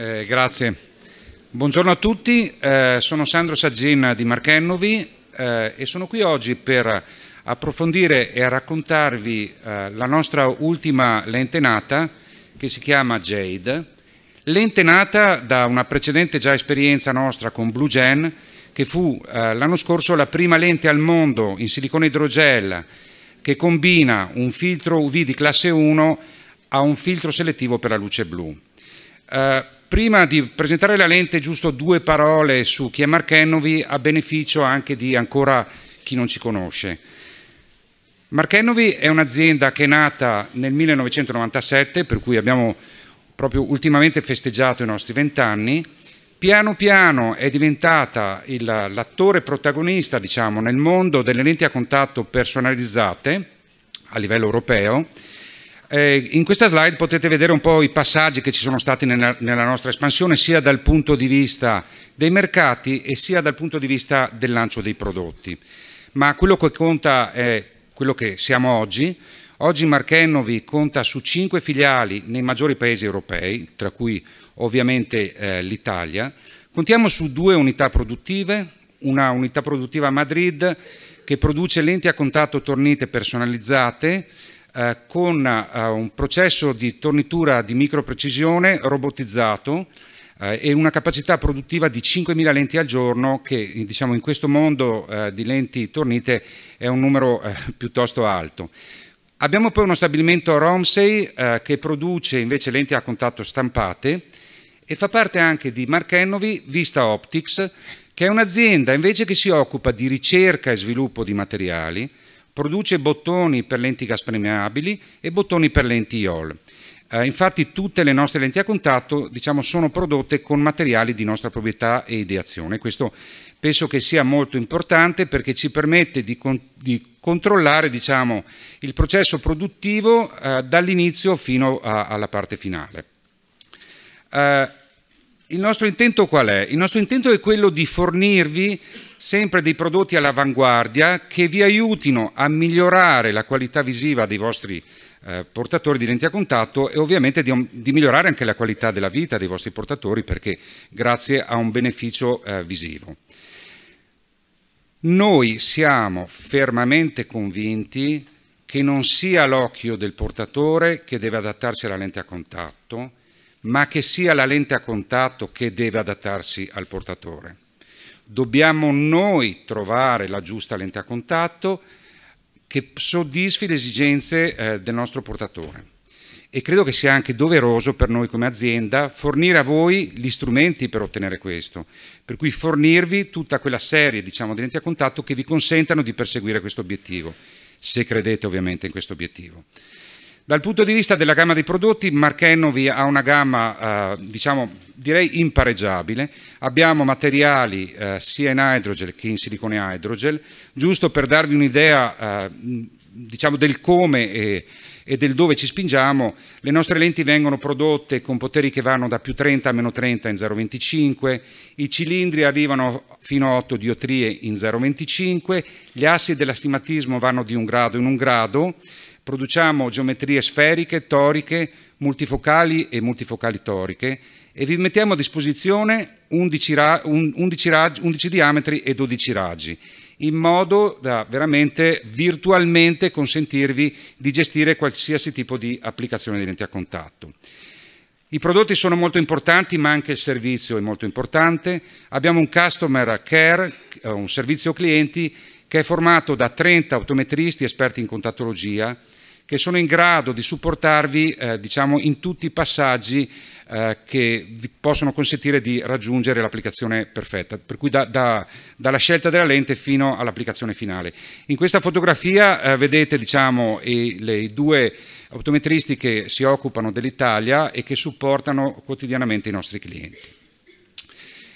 Eh, grazie. Buongiorno a tutti, eh, sono Sandro Saggin di Marchennovi eh, e sono qui oggi per approfondire e a raccontarvi eh, la nostra ultima lente nata che si chiama Jade. Lente nata da una precedente già esperienza nostra con BlueGen che fu eh, l'anno scorso la prima lente al mondo in silicone idrogel che combina un filtro UV di classe 1 a un filtro selettivo per la luce blu. Uh, Prima di presentare la lente, giusto due parole su chi è Mark Hennovi, a beneficio anche di ancora chi non ci conosce. Mark Hennovi è un'azienda che è nata nel 1997, per cui abbiamo proprio ultimamente festeggiato i nostri vent'anni. Piano piano è diventata l'attore protagonista diciamo, nel mondo delle lenti a contatto personalizzate a livello europeo eh, in questa slide potete vedere un po' i passaggi che ci sono stati nella, nella nostra espansione, sia dal punto di vista dei mercati e sia dal punto di vista del lancio dei prodotti. Ma quello che conta è quello che siamo oggi. Oggi Markennovi conta su cinque filiali nei maggiori paesi europei, tra cui ovviamente eh, l'Italia. Contiamo su due unità produttive, una unità produttiva a Madrid che produce lenti a contatto tornite personalizzate eh, con eh, un processo di tornitura di microprecisione robotizzato eh, e una capacità produttiva di 5.000 lenti al giorno che diciamo, in questo mondo eh, di lenti tornite è un numero piuttosto alto. Abbiamo poi uno stabilimento a Romsey che produce invece lenti a contatto stampate e fa parte anche di Mark Hennovi Vista Optics che è un'azienda invece che si occupa di ricerca e sviluppo di materiali Produce bottoni per lenti gas permeabili e bottoni per lenti IOL. Eh, infatti tutte le nostre lenti a contatto diciamo, sono prodotte con materiali di nostra proprietà e ideazione. Questo penso che sia molto importante perché ci permette di, con di controllare diciamo, il processo produttivo eh, dall'inizio fino alla parte finale. Eh, il nostro intento qual è? Il nostro intento è quello di fornirvi sempre dei prodotti all'avanguardia che vi aiutino a migliorare la qualità visiva dei vostri eh, portatori di lenti a contatto e ovviamente di, di, migliorare anche la qualità della vita dei vostri portatori perché grazie a un beneficio eh, visivo. Noi siamo fermamente convinti che non sia l'occhio del portatore che deve adattarsi alla lente a contatto, ma che sia la lente a contatto che deve adattarsi al portatore. Dobbiamo noi trovare la giusta lente a contatto che soddisfi le esigenze eh, del nostro portatore. E credo che sia anche doveroso per noi come azienda fornire a voi gli strumenti per ottenere questo, per cui fornirvi tutta quella serie diciamo, di lenti a contatto che vi consentano di perseguire questo obiettivo, se credete ovviamente in questo obiettivo. Dal punto di vista della gamma dei prodotti, Marchenovi ha una gamma, eh, diciamo, direi impareggiabile. Abbiamo materiali eh, sia in hydrogel che in silicone hydrogel, giusto per darvi un'idea eh, diciamo, del come e, e, del dove ci spingiamo, le nostre lenti vengono prodotte con poteri che vanno da più 30 a meno 30 in 0,25, i cilindri arrivano fino a 8 diotrie in 0,25, gli assi dell'astigmatismo vanno di un grado in un grado, Produciamo geometrie sferiche, toriche, multifocali e multifocali toriche e vi mettiamo a disposizione 11, ra- 11, ra- 11 diametri e 12 raggi in modo da veramente virtualmente consentirvi di gestire qualsiasi tipo di applicazione di lenti a contatto. I prodotti sono molto importanti, ma anche il servizio è molto importante. Abbiamo un customer care, eh, un servizio clienti che è formato da 30 autometristi esperti in contattologia, che sono in grado di supportarvi eh, diciamo, in tutti i passaggi eh, che vi possono consentire di raggiungere l'applicazione perfetta, per cui da, da, dalla scelta della lente fino all'applicazione finale. In questa fotografia eh, vedete diciamo, i, le due optometristi che si occupano dell'Italia e che supportano quotidianamente i nostri clienti.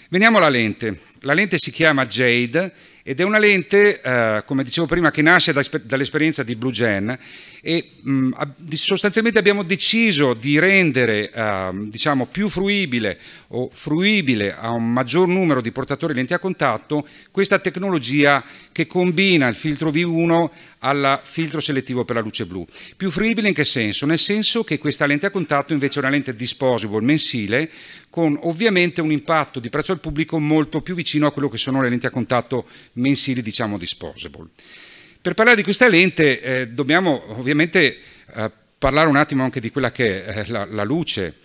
Veniamo alla lente. La lente si chiama Jade ed è una lente, eh, come dicevo prima, che nasce dall'esperienza di BlueGen e mh, mm, sostanzialmente abbiamo deciso di rendere eh, diciamo, più fruibile o fruibile a un maggior numero di portatori lenti a contatto questa tecnologia che combina il filtro V1 al filtro selettivo per la luce blu. Più fruibile in che senso? Nel senso che questa lente a contatto invece è una lente disposable mensile con ovviamente un impatto di prezzo al pubblico molto più vicino a quello che sono le lenti a contatto mensili, diciamo disposable. Per parlare di questa lente eh, dobbiamo ovviamente eh, parlare un attimo anche di quella che è eh, la, la, luce,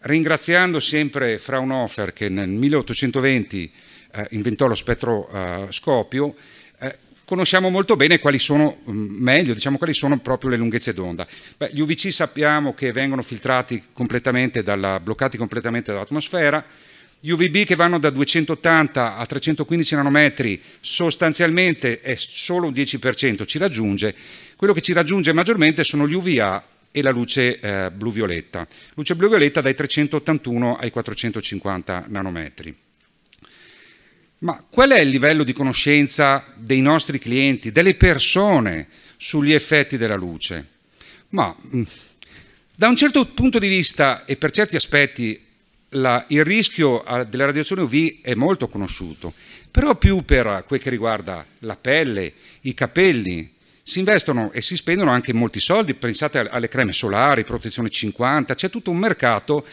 ringraziando sempre Fraunhofer che nel 1820 eh, inventò lo spettroscopio, eh, conosciamo molto bene quali sono, mm, meglio, diciamo, quali sono proprio le lunghezze d'onda. gli UVC sappiamo che vengono filtrati completamente, dalla, bloccati completamente dall'atmosfera, gli UVB che vanno da 280 a 315 nanometri sostanzialmente è solo un 10%, ci raggiunge. Quello che ci raggiunge maggiormente sono gli UVA e la luce eh, blu-violetta. Luce blu-violetta dai 381 ai 450 nanometri. Ma qual è il livello di conoscenza dei nostri clienti, delle persone sugli effetti della luce? Ma mm, da un certo punto di vista e per certi aspetti la, il rischio ah, della radiazione UV è molto conosciuto, però più per quel che riguarda la pelle, i capelli, si investono e si spendono anche molti soldi, pensate alle creme solari, protezione 50, c'è tutto un mercato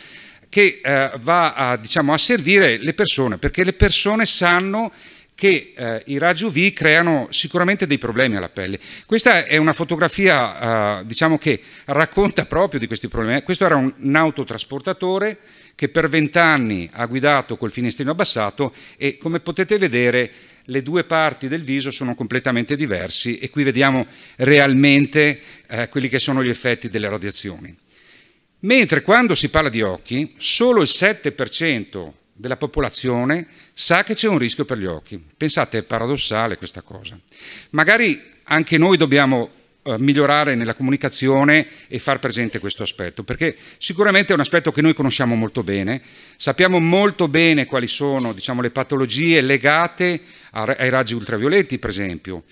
che eh, va a, diciamo, a, servire le persone, perché le persone sanno che eh, i raggi UV creano sicuramente dei problemi alla pelle. Questa è una fotografia eh, diciamo che racconta proprio di questi problemi. Questo era un, un autotrasportatore che per vent'anni ha guidato col finestrino abbassato e come potete vedere le due parti del viso sono completamente diversi e qui vediamo realmente eh, quelli che sono gli effetti delle radiazioni. Mentre quando si parla di occhi, solo il 7% della popolazione sa che c'è un rischio per gli occhi. Pensate, è paradossale questa cosa. Magari anche noi dobbiamo eh, migliorare nella comunicazione e far presente questo aspetto, perché sicuramente è un aspetto che noi conosciamo molto bene, sappiamo molto bene quali sono diciamo, le patologie legate ai raggi ultravioletti, per esempio,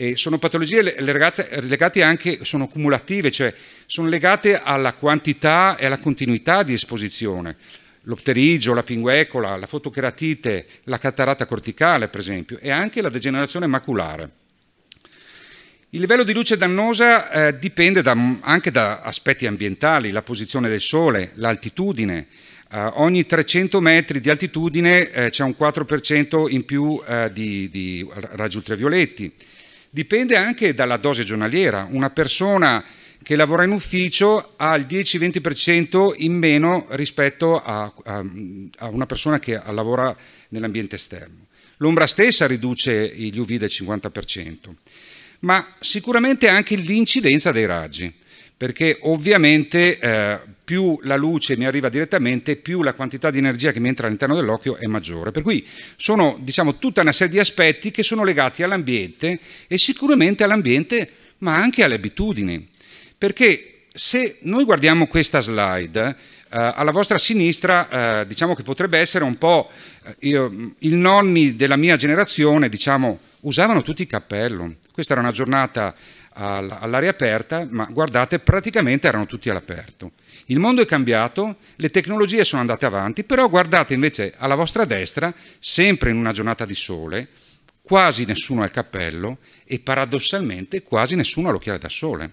e sono patologie le ragazze, eh, legate anche, sono cumulative, cioè sono legate alla quantità e alla continuità di esposizione. L'opterigio, la pinguecola, la fotocheratite, la cataratta corticale per esempio e anche la degenerazione maculare. Il livello di luce dannosa eh, dipende da, anche da aspetti ambientali, la posizione del sole, l'altitudine. Eh, ogni 300 metri di altitudine eh, c'è un 4% in più eh, di, di raggi ultravioletti. Dipende anche dalla dose giornaliera. Una persona che lavora in ufficio ha il 10-20% in meno rispetto a, a, a una persona che lavora nell'ambiente esterno. L'ombra stessa riduce gli UV del 50%, ma sicuramente anche l'incidenza dei raggi perché ovviamente eh, più la luce mi arriva direttamente, più la quantità di energia che mi entra all'interno dell'occhio è maggiore. Per cui sono diciamo, tutta una serie di aspetti che sono legati all'ambiente e sicuramente all'ambiente ma anche alle abitudini. Perché se noi guardiamo questa slide, Uh, alla vostra sinistra uh, diciamo che potrebbe essere un po' eh, io, i nonni della mia generazione diciamo usavano tutti il cappello questa era una giornata all'aria aperta, ma guardate, praticamente erano tutti all'aperto. Il mondo è cambiato, le tecnologie sono andate avanti, però guardate invece alla vostra destra, sempre in una giornata di sole, quasi nessuno ha il cappello e paradossalmente quasi nessuno ha l'occhiale da sole.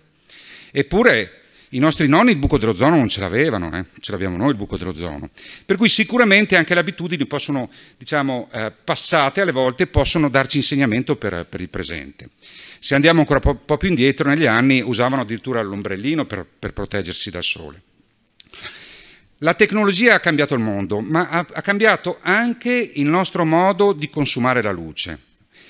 Eppure i nostri nonni il buco dell'ozono non ce l'avevano, eh? ce l'abbiamo noi il buco dell'ozono. Per cui sicuramente anche le abitudini possono, diciamo, eh, passate alle volte possono darci insegnamento per, per il presente. Se andiamo ancora un po' più indietro, negli anni usavano addirittura l'ombrellino per, per proteggersi dal sole. La tecnologia ha cambiato il mondo, ma ha, ha cambiato anche il nostro modo di consumare la luce.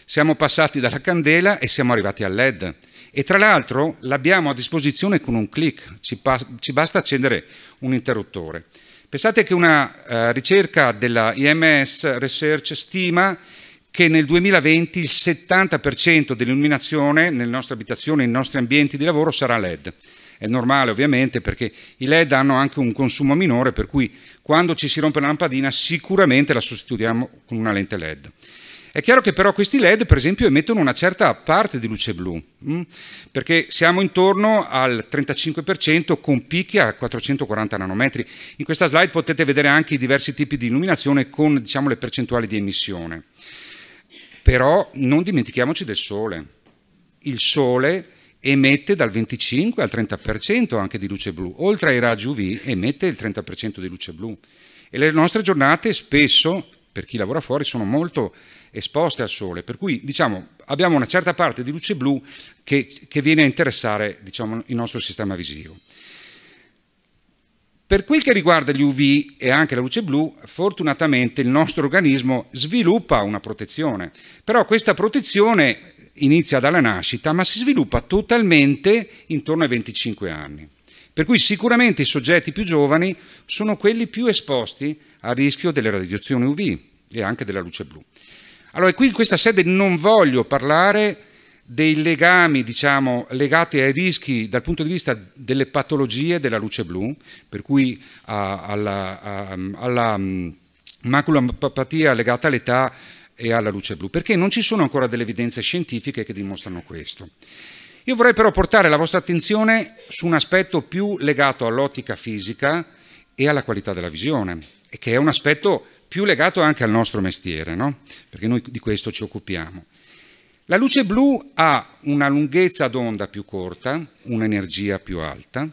Siamo passati dalla candela e siamo arrivati al LED. E tra l'altro l'abbiamo a disposizione con un clic, ci, ci, basta accendere un interruttore. Pensate che una eh, ricerca della IMS Research stima che nel 2020 il 70% dell'illuminazione nelle nostre abitazioni, nei nostri ambienti di lavoro sarà LED. È normale ovviamente perché i LED hanno anche un consumo minore, per cui quando ci si rompe la lampadina sicuramente la sostituiamo con una lente LED. È chiaro che però questi LED, per esempio, emettono una certa parte di luce blu, mm? perché siamo intorno al 35% con picchi a 440 nanometri. In questa slide potete vedere anche i diversi tipi di illuminazione con diciamo, le percentuali di emissione. Però non dimentichiamoci del sole. Il sole emette dal 25 al 30% anche di luce blu. Oltre ai raggi UV emette il 30% di luce blu. E le nostre giornate spesso, per chi lavora fuori, sono molto esposte al sole. Per cui diciamo, abbiamo una certa parte di luce blu che, che viene a interessare diciamo, il nostro sistema visivo. Per quel che riguarda gli UV e anche la luce blu, fortunatamente il nostro organismo sviluppa una protezione, però questa protezione inizia dalla nascita, ma si sviluppa totalmente intorno ai 25 anni. Per cui sicuramente i soggetti più giovani sono quelli più esposti al rischio delle radiazioni UV e anche della luce blu. Allora, qui in questa sede non voglio parlare dei legami diciamo, legati ai rischi dal punto di vista delle patologie della luce blu, per cui a, alla, a, alla mm, maculopatia legata all'età e alla luce blu, perché non ci sono ancora delle evidenze scientifiche che dimostrano questo. Io vorrei però portare la vostra attenzione su un aspetto più legato all'ottica fisica e alla qualità della visione, e che è un aspetto più legato anche al nostro mestiere, no? perché noi di questo ci occupiamo. La luce blu ha una lunghezza d'onda più corta, un'energia più alta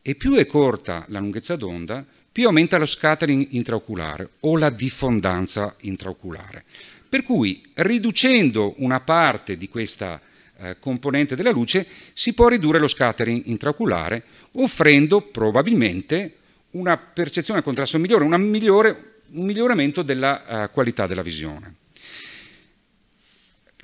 e più è corta la lunghezza d'onda, più aumenta lo scattering intraoculare o la diffondanza intraoculare. Per cui riducendo una parte di questa eh, componente della luce si può ridurre lo scattering intraoculare offrendo probabilmente una percezione al contrasto migliore, migliore un miglioramento della eh, qualità della visione.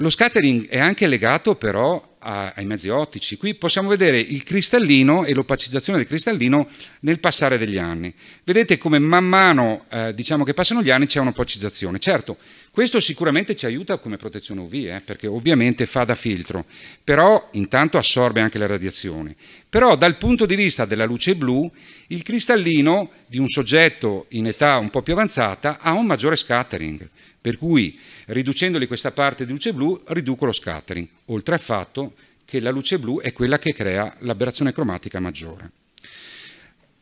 Lo scattering è anche legato però a, ai mezzi ottici. Qui possiamo vedere il cristallino e l'opacizzazione del cristallino nel passare degli anni. Vedete come man mano eh, diciamo che passano gli anni c'è un'opacizzazione. Certo, questo sicuramente ci aiuta come protezione UV, eh, perché ovviamente fa da filtro, però intanto assorbe anche le radiazioni. Però dal punto di vista della luce blu, il cristallino di un soggetto in età un po' più avanzata ha un maggiore scattering per cui riducendoli questa parte di luce blu riduco lo scattering, oltre al fatto che la luce blu è quella che crea l'aberrazione cromatica maggiore.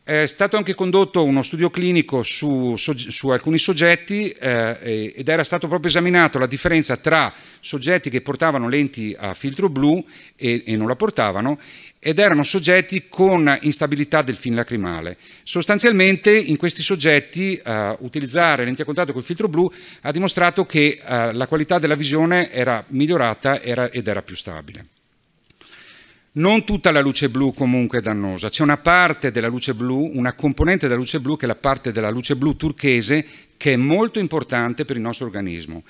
È stato anche condotto uno studio clinico su, su alcuni soggetti eh, ed era stato proprio esaminato la differenza tra soggetti che portavano lenti a filtro blu e, e non la portavano ed erano soggetti con instabilità del film lacrimale. Sostanzialmente in questi soggetti eh, utilizzare lenti a contatto col filtro blu ha dimostrato che eh, la qualità della visione era migliorata era, ed era più stabile. Non tutta la luce blu comunque è dannosa, c'è una parte della luce blu, una componente della luce blu che è la parte della luce blu turchese che è molto importante per il nostro organismo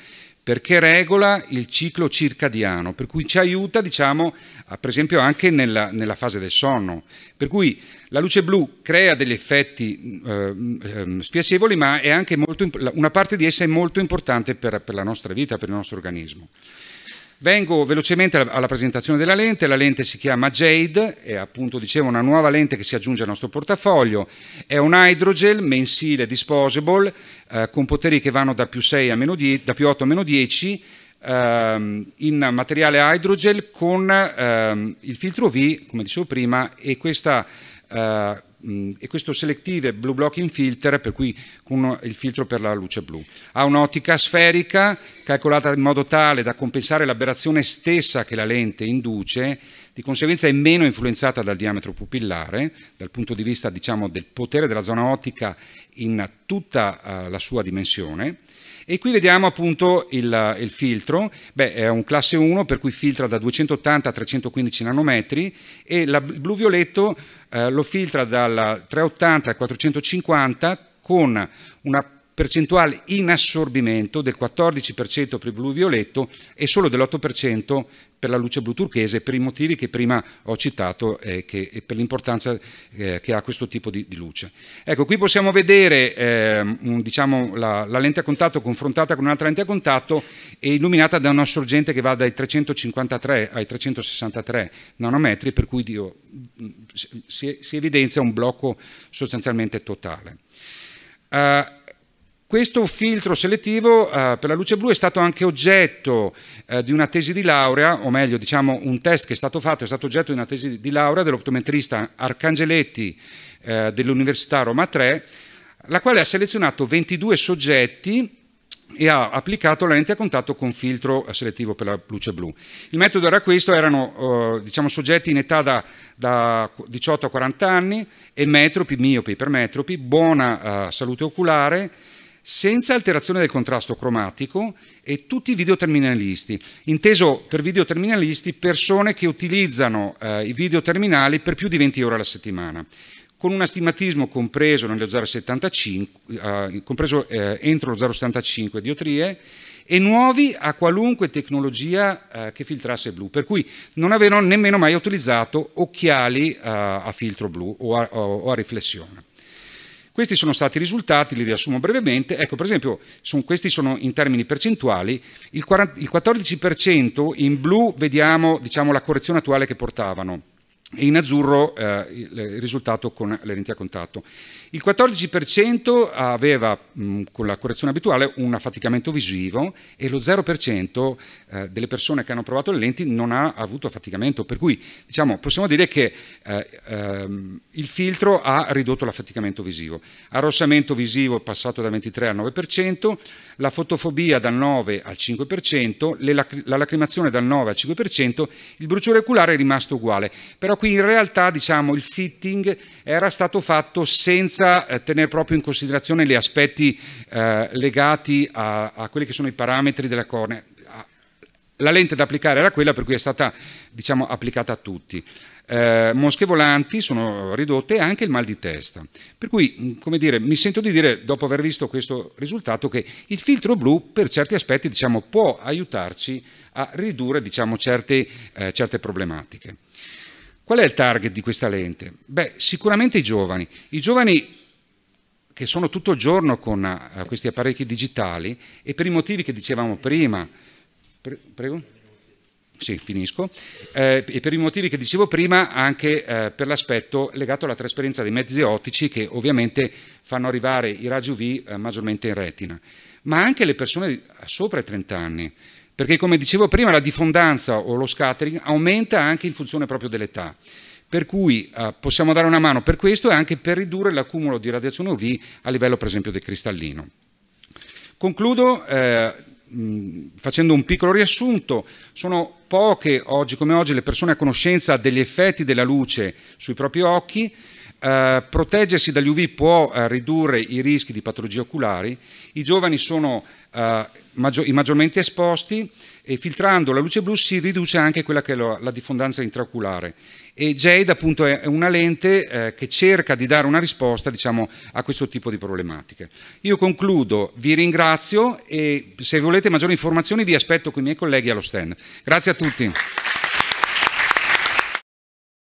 perché regola il ciclo circadiano, per cui ci aiuta, diciamo, per esempio anche nella, nella, fase del sonno. Per cui la luce blu crea degli effetti eh, ehm, spiacevoli, ma molto, una parte di essa è molto importante per, per la nostra vita, per il nostro organismo. Vengo velocemente alla presentazione della lente, la lente si chiama Jade, è appunto dicevo una nuova lente che si aggiunge al nostro portafoglio, è un hydrogel mensile disposable eh, con poteri che vanno da più, 6 a meno 10, da più 8 a meno 10 ehm, in materiale hydrogel con ehm, il filtro V, come dicevo prima, e questa eh, e questo selective blue blocking filter per cui con il filtro per la luce blu ha un'ottica sferica calcolata in modo tale da compensare l'aberrazione stessa che la lente induce di conseguenza è meno influenzata dal diametro pupillare dal punto di vista diciamo, del potere della zona ottica in tutta uh, la sua dimensione e qui vediamo appunto il, il filtro, Beh, è un classe 1 per cui filtra da 280 a 315 nanometri e la, il blu-violetto eh, lo filtra dal 380 al 450 con una percentuale in assorbimento del 14% per il blu violetto e solo dell'8% per la luce blu turchese per i motivi che prima ho citato eh, che, e per l'importanza eh, che ha questo tipo di, di, luce. Ecco, qui possiamo vedere eh, diciamo, la, la, lente a contatto confrontata con un'altra lente a contatto e illuminata da una sorgente che va dai 353 ai 363 nanometri, per cui io, si, si, evidenzia un blocco sostanzialmente totale. Uh, questo filtro selettivo eh, per la luce blu è stato anche oggetto eh, di una tesi di laurea, o meglio diciamo un test che è stato fatto, è stato oggetto di una tesi di laurea dell'optometrista Arcangeletti eh, dell'Università Roma 3, la quale ha selezionato 22 soggetti e ha applicato la lente a contatto con filtro eh, selettivo per la luce blu. Il metodo era questo, erano eh, diciamo, soggetti in età da, da, 18 a 40 anni, emetropi, miopi, ipermetropi, buona eh, salute oculare, senza alterazione del contrasto cromatico e tutti i videoterminalisti, inteso per videoterminalisti persone che utilizzano eh, i videoterminali per più di 20 ore alla settimana, con un astigmatismo compreso, nello 075, eh, compreso eh, entro lo 0,75 diotrie e nuovi a qualunque tecnologia eh, che filtrasse blu, per cui non avevano nemmeno mai utilizzato occhiali eh, a filtro blu o a, o a riflessione. Questi sono stati i risultati, li riassumo brevemente. Ecco, per esempio, sono, questi sono in termini percentuali. Il, 40, il 14% in blu vediamo diciamo, la correzione attuale che portavano e in azzurro eh, il risultato con le lenti a contatto. Il 14% aveva mh, mm, con la correzione abituale un affaticamento visivo e lo 0% eh, delle persone che hanno provato le lenti non ha avuto affaticamento, per cui diciamo, possiamo dire che eh, ehm, il filtro ha ridotto l'affaticamento visivo. Arrossamento visivo è passato dal 23 al 9%, la fotofobia dal 9 al 5%, la lacrimazione dal 9 al 5%, il bruciore oculare è rimasto uguale, però qui in realtà diciamo, il fitting era stato fatto senza eh, tenere proprio in considerazione gli aspetti eh, legati a, a, quelli che sono i parametri della cornea. La lente da applicare era quella per cui è stata diciamo, applicata a tutti. Eh, mosche volanti sono ridotte e anche il mal di testa. Per cui, mm, come dire, mi sento di dire, dopo aver visto questo risultato, che il filtro blu per certi aspetti diciamo, può aiutarci a ridurre diciamo, certe, eh, certe problematiche. Qual è il target di questa lente? Beh, sicuramente i giovani. I giovani che sono tutto il giorno con eh, questi apparecchi digitali e per i motivi che dicevamo prima, pre prego? Sì, finisco. Eh, e per i motivi che dicevo prima, anche eh, per l'aspetto legato alla trasparenza dei mezzi ottici che ovviamente fanno arrivare i raggi UV eh, maggiormente in retina, ma anche le persone sopra i 30 anni perché come dicevo prima la diffondanza o lo scattering aumenta anche in funzione proprio dell'età. Per cui eh, possiamo dare una mano per questo e anche per ridurre l'accumulo di radiazione UV a livello per esempio del cristallino. Concludo eh, facendo un piccolo riassunto, sono poche oggi come oggi le persone a conoscenza degli effetti della luce sui propri occhi, eh, proteggersi dagli UV può eh, ridurre i rischi di patologie oculari, i giovani sono eh, maggior, i maggiormente esposti e filtrando la luce blu si riduce anche quella che è la, la diffondanza intraoculare. E Jade appunto è, una lente eh, che cerca di dare una risposta diciamo, a questo tipo di problematiche. Io concludo, vi ringrazio e se volete maggiori informazioni vi aspetto con i miei colleghi allo stand. Grazie a tutti.